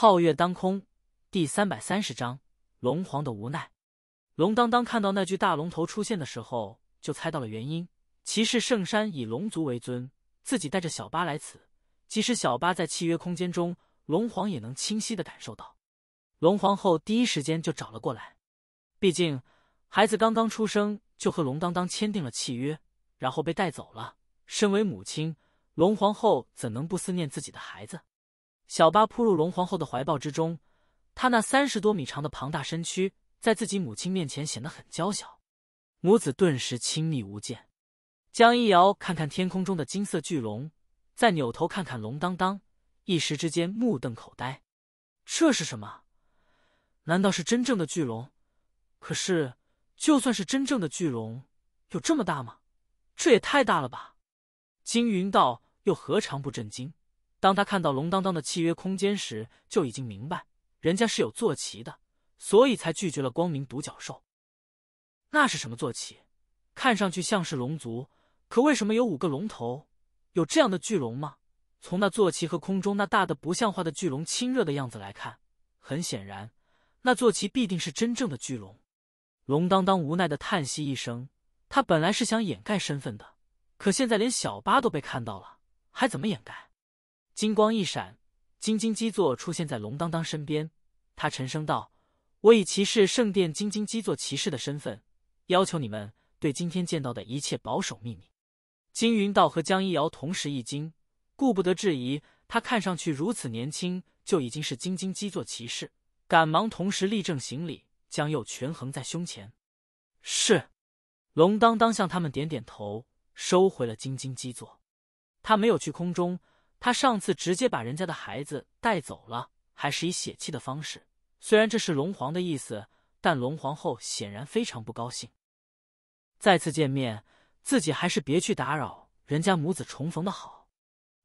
皓月当空，第三百三十章龙皇的无奈。龙当当看到那具大龙头出现的时候，就猜到了原因。骑士圣山以龙族为尊，自己带着小八来此，即使小八在契约空间中，龙皇也能清晰的感受到。龙皇后第一时间就找了过来，毕竟孩子刚刚出生就和龙当当签订了契约，然后被带走了。身为母亲，龙皇后怎能不思念自己的孩子？小八扑入龙皇后的怀抱之中，她那三十多米长的庞大身躯在自己母亲面前显得很娇小，母子顿时亲密无间。江一瑶看看天空中的金色巨龙，再扭头看看龙当当，一时之间目瞪口呆：这是什么？难道是真正的巨龙？可是，就算是真正的巨龙，有这么大吗？这也太大了吧！金云道又何尝不震惊？当他看到龙当当的契约空间时，就已经明白人家是有坐骑的，所以才拒绝了光明独角兽。那是什么坐骑？看上去像是龙族，可为什么有五个龙头？有这样的巨龙吗？从那坐骑和空中那大的不像话的巨龙亲热的样子来看，很显然那坐骑必定是真正的巨龙。龙当当无奈的叹息一声，他本来是想掩盖身份的，可现在连小八都被看到了，还怎么掩盖？金光一闪，金晶基座出现在龙当当身边。他沉声道：“我以骑士圣殿金晶基座骑士的身份，要求你们对今天见到的一切保守秘密。”金云道和江一瑶同时一惊，顾不得质疑，他看上去如此年轻，就已经是金晶基座骑士，赶忙同时立正行礼，将右拳横在胸前。是，龙当当向他们点点头，收回了金晶基座。他没有去空中。他上次直接把人家的孩子带走了，还是以血契的方式。虽然这是龙皇的意思，但龙皇后显然非常不高兴。再次见面，自己还是别去打扰人家母子重逢的好。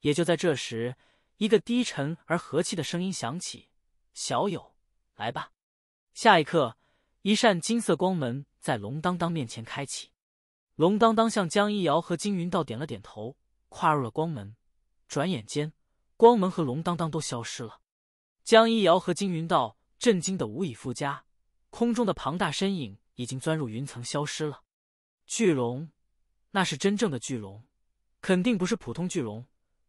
也就在这时，一个低沉而和气的声音响起：“小友，来吧。”下一刻，一扇金色光门在龙当当面前开启。龙当当向江一瑶和金云道点了点头，跨入了光门。转眼间，光门和龙当当都消失了。江一瑶和金云道震惊的无以复加，空中的庞大身影已经钻入云层消失了。巨龙，那是真正的巨龙，肯定不是普通巨龙，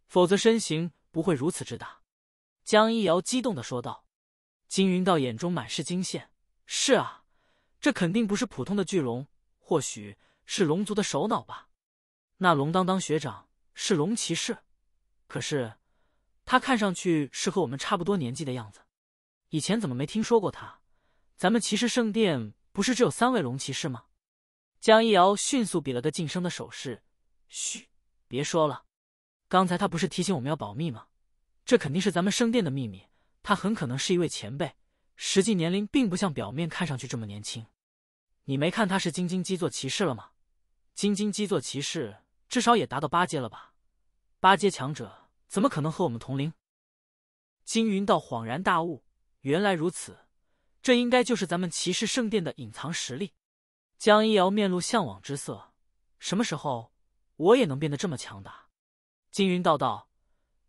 否则身形不会如此之大。江一瑶激动的说道。金云道眼中满是惊羡：“是啊，这肯定不是普通的巨龙，或许是龙族的首脑吧？那龙当当学长是龙骑士。”可是，他看上去是和我们差不多年纪的样子，以前怎么没听说过他？咱们骑士圣殿不是只有三位龙骑士吗？江一瑶迅速比了个晋升的手势，嘘，别说了。刚才他不是提醒我们要保密吗？这肯定是咱们圣殿的秘密。他很可能是一位前辈，实际年龄并不像表面看上去这么年轻。你没看他是金晶基座骑士了吗？金晶基座骑士至少也达到八阶了吧？八阶强者怎么可能和我们同龄？金云道恍然大悟：“原来如此，这应该就是咱们骑士圣殿的隐藏实力。”江一瑶面露向往之色：“什么时候我也能变得这么强大？”金云道道：“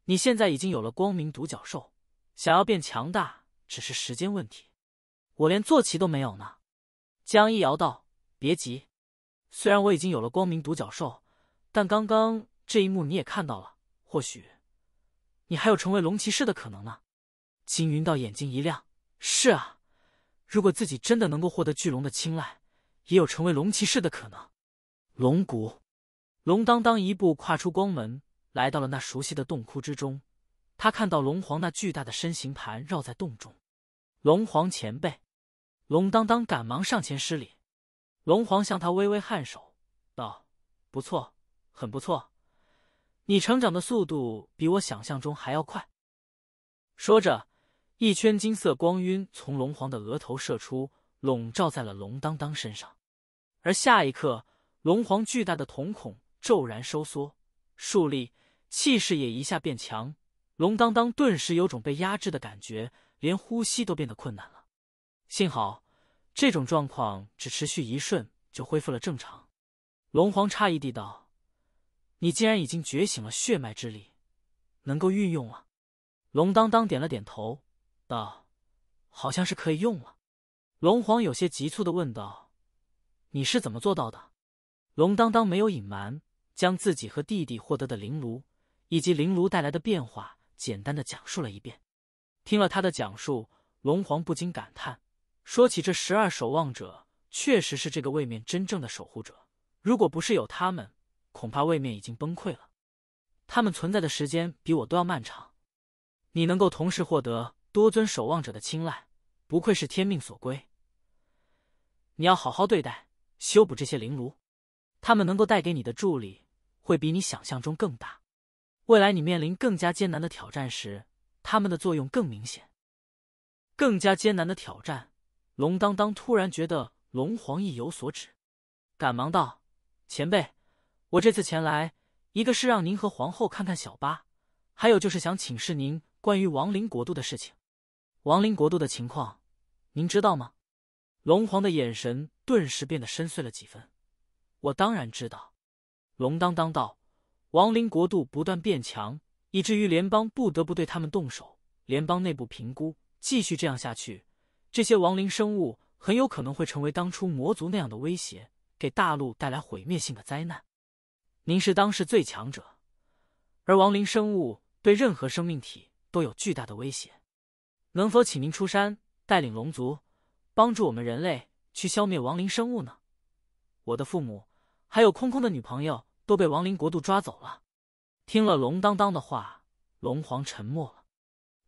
你现在已经有了光明独角兽，想要变强大只是时间问题。我连坐骑都没有呢。”江一瑶道：“别急，虽然我已经有了光明独角兽，但刚刚……”这一幕你也看到了，或许你还有成为龙骑士的可能呢。金云道眼睛一亮：“是啊，如果自己真的能够获得巨龙的青睐，也有成为龙骑士的可能。”龙骨，龙当当一步跨出光门，来到了那熟悉的洞窟之中。他看到龙皇那巨大的身形盘绕在洞中。龙皇前辈，龙当当赶忙上前施礼。龙皇向他微微颔首，道：“不错，很不错。”你成长的速度比我想象中还要快。说着，一圈金色光晕从龙皇的额头射出，笼罩在了龙当当身上。而下一刻，龙皇巨大的瞳孔骤然收缩，竖立，气势也一下变强。龙当当顿时有种被压制的感觉，连呼吸都变得困难了。幸好，这种状况只持续一瞬就恢复了正常。龙皇诧异地道。你竟然已经觉醒了血脉之力，能够运用了。龙当当点了点头，道：“好像是可以用了。”龙皇有些急促的问道：“你是怎么做到的？”龙当当没有隐瞒，将自己和弟弟获得的灵炉以及灵炉带来的变化简单的讲述了一遍。听了他的讲述，龙皇不禁感叹：“说起这十二守望者，确实是这个位面真正的守护者。如果不是有他们……”恐怕位面已经崩溃了，他们存在的时间比我都要漫长。你能够同时获得多尊守望者的青睐，不愧是天命所归。你要好好对待修补这些灵炉，他们能够带给你的助力会比你想象中更大。未来你面临更加艰难的挑战时，他们的作用更明显。更加艰难的挑战，龙当当突然觉得龙皇意有所指，赶忙道：“前辈。”我这次前来，一个是让您和皇后看看小八，还有就是想请示您关于亡灵国度的事情。亡灵国度的情况，您知道吗？龙皇的眼神顿时变得深邃了几分。我当然知道，龙当当道，亡灵国度不断变强，以至于联邦不得不对他们动手。联邦内部评估，继续这样下去，这些亡灵生物很有可能会成为当初魔族那样的威胁，给大陆带来毁灭性的灾难。您是当世最强者，而亡灵生物对任何生命体都有巨大的威胁。能否请您出山，带领龙族，帮助我们人类去消灭亡灵生物呢？我的父母还有空空的女朋友都被亡灵国度抓走了。听了龙当当的话，龙皇沉默了。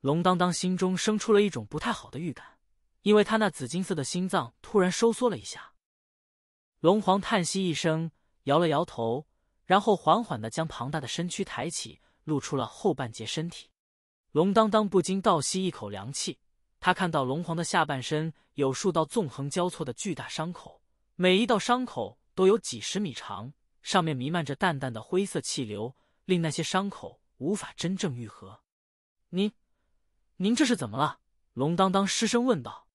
龙当当心中生出了一种不太好的预感，因为他那紫金色的心脏突然收缩了一下。龙皇叹息一声，摇了摇头。然后缓缓的将庞大的身躯抬起，露出了后半截身体。龙当当不禁倒吸一口凉气，他看到龙皇的下半身有数道纵横交错的巨大伤口，每一道伤口都有几十米长，上面弥漫着淡淡的灰色气流，令那些伤口无法真正愈合。您，您这是怎么了？龙当当失声问道。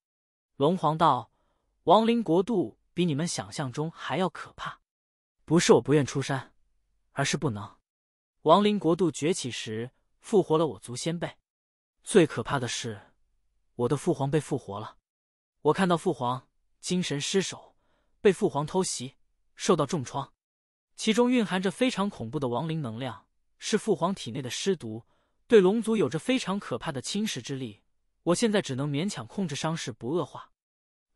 龙皇道：“亡灵国度比你们想象中还要可怕，不是我不愿出山。”而是不能，亡灵国度崛起时复活了我族先辈。最可怕的是，我的父皇被复活了。我看到父皇精神失守，被父皇偷袭，受到重创，其中蕴含着非常恐怖的亡灵能量，是父皇体内的尸毒，对龙族有着非常可怕的侵蚀之力。我现在只能勉强控制伤势不恶化。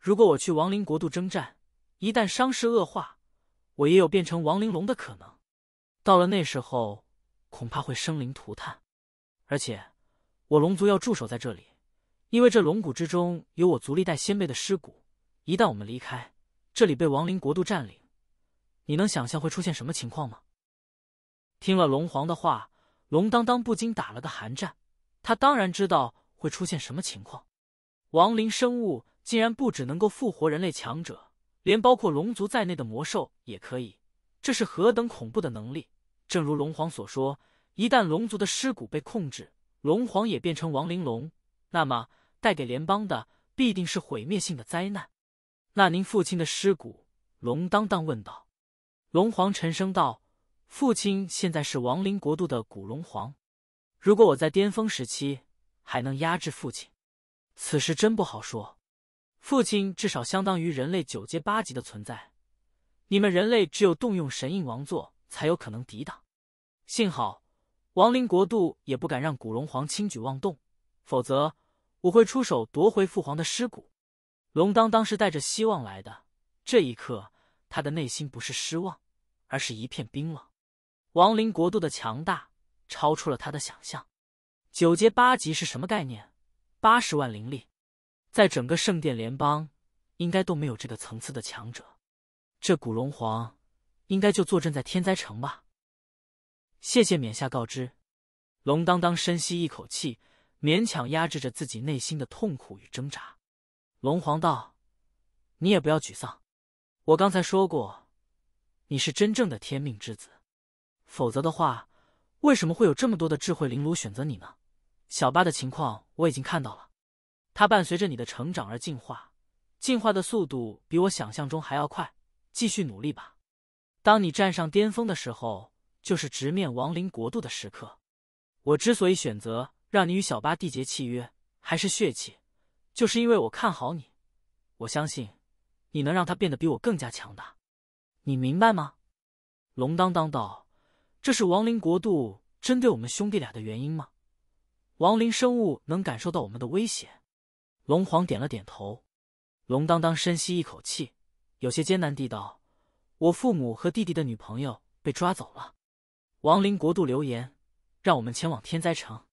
如果我去亡灵国度征战，一旦伤势恶化，我也有变成亡灵龙的可能。到了那时候，恐怕会生灵涂炭。而且，我龙族要驻守在这里，因为这龙骨之中有我族历代先辈的尸骨。一旦我们离开，这里被亡灵国度占领，你能想象会出现什么情况吗？听了龙皇的话，龙当当不禁打了个寒战。他当然知道会出现什么情况。亡灵生物竟然不只能够复活人类强者，连包括龙族在内的魔兽也可以。这是何等恐怖的能力！正如龙皇所说，一旦龙族的尸骨被控制，龙皇也变成亡灵龙，那么带给联邦的必定是毁灭性的灾难。那您父亲的尸骨？龙当当问道。龙皇沉声道：“父亲现在是亡灵国度的古龙皇，如果我在巅峰时期还能压制父亲，此事真不好说。父亲至少相当于人类九阶八级的存在，你们人类只有动用神印王座才有可能抵挡。”幸好，亡灵国度也不敢让古龙皇轻举妄动，否则我会出手夺回父皇的尸骨。龙当当是带着希望来的，这一刻，他的内心不是失望，而是一片冰冷。亡灵国度的强大超出了他的想象。九阶八级是什么概念？八十万灵力，在整个圣殿联邦，应该都没有这个层次的强者。这古龙皇，应该就坐镇在天灾城吧。谢谢冕下告知，龙当当深吸一口气，勉强压制着自己内心的痛苦与挣扎。龙皇道：“你也不要沮丧，我刚才说过，你是真正的天命之子，否则的话，为什么会有这么多的智慧灵炉选择你呢？”小八的情况我已经看到了，它伴随着你的成长而进化，进化的速度比我想象中还要快。继续努力吧，当你站上巅峰的时候。就是直面亡灵国度的时刻。我之所以选择让你与小八缔结契约，还是血契，就是因为我看好你。我相信你能让他变得比我更加强大。你明白吗？龙当当道，这是亡灵国度针对我们兄弟俩的原因吗？亡灵生物能感受到我们的威胁。龙皇点了点头。龙当当深吸一口气，有些艰难地道：“我父母和弟弟的女朋友被抓走了。”亡灵国度留言，让我们前往天灾城。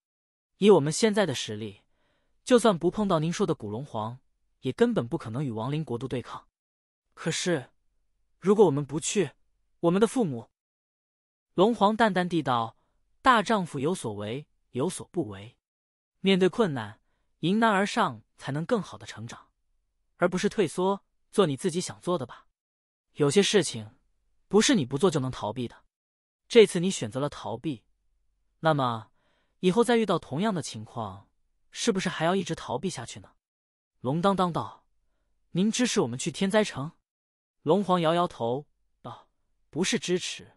以我们现在的实力，就算不碰到您说的古龙皇，也根本不可能与亡灵国度对抗。可是，如果我们不去，我们的父母……龙皇淡淡地道：“大丈夫有所为，有所不为。面对困难，迎难而上，才能更好的成长，而不是退缩。做你自己想做的吧。有些事情，不是你不做就能逃避的。”这次你选择了逃避，那么以后再遇到同样的情况，是不是还要一直逃避下去呢？龙当当道：“您支持我们去天灾城？”龙皇摇摇头道：“不是支持，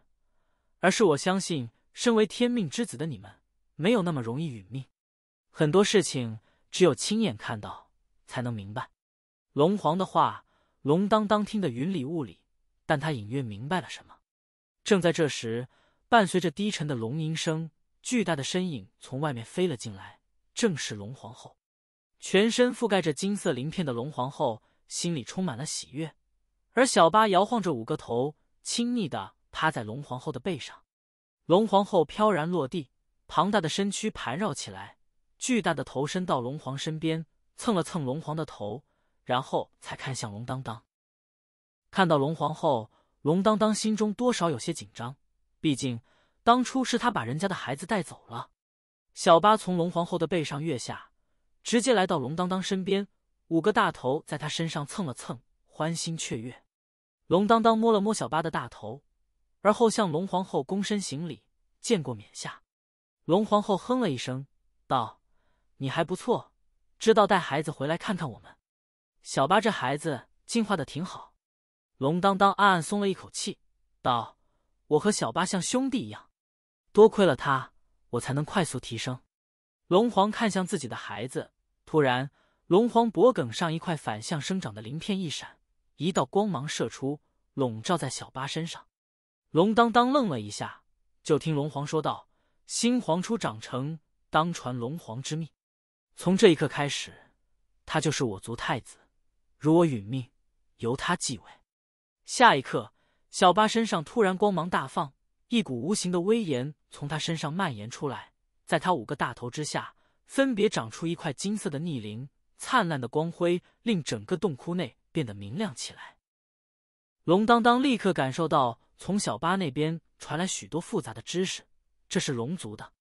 而是我相信，身为天命之子的你们，没有那么容易殒命。很多事情，只有亲眼看到才能明白。”龙皇的话，龙当当听得云里雾里，但他隐约明白了什么。正在这时，伴随着低沉的龙吟声，巨大的身影从外面飞了进来，正是龙皇后。全身覆盖着金色鳞片的龙皇后心里充满了喜悦，而小八摇晃着五个头，亲昵的趴在龙皇后的背上。龙皇后飘然落地，庞大的身躯盘绕起来，巨大的头伸到龙皇身边，蹭了蹭龙皇的头，然后才看向龙当当。看到龙皇后，龙当当心中多少有些紧张。毕竟，当初是他把人家的孩子带走了。小八从龙皇后的背上跃下，直接来到龙当当身边，五个大头在他身上蹭了蹭，欢欣雀跃。龙当当摸了摸小八的大头，而后向龙皇后躬身行礼：“见过冕下。”龙皇后哼了一声，道：“你还不错，知道带孩子回来看看我们。小八这孩子进化的挺好。”龙当当暗暗松了一口气，道。我和小八像兄弟一样，多亏了他，我才能快速提升。龙皇看向自己的孩子，突然，龙皇脖颈上一块反向生长的鳞片一闪，一道光芒射出，笼罩在小八身上。龙当当愣了一下，就听龙皇说道：“新皇初长成，当传龙皇之命。从这一刻开始，他就是我族太子。如我殒命，由他继位。”下一刻。小八身上突然光芒大放，一股无形的威严从他身上蔓延出来，在他五个大头之下，分别长出一块金色的逆鳞，灿烂的光辉令整个洞窟内变得明亮起来。龙当当立刻感受到从小八那边传来许多复杂的知识，这是龙族的。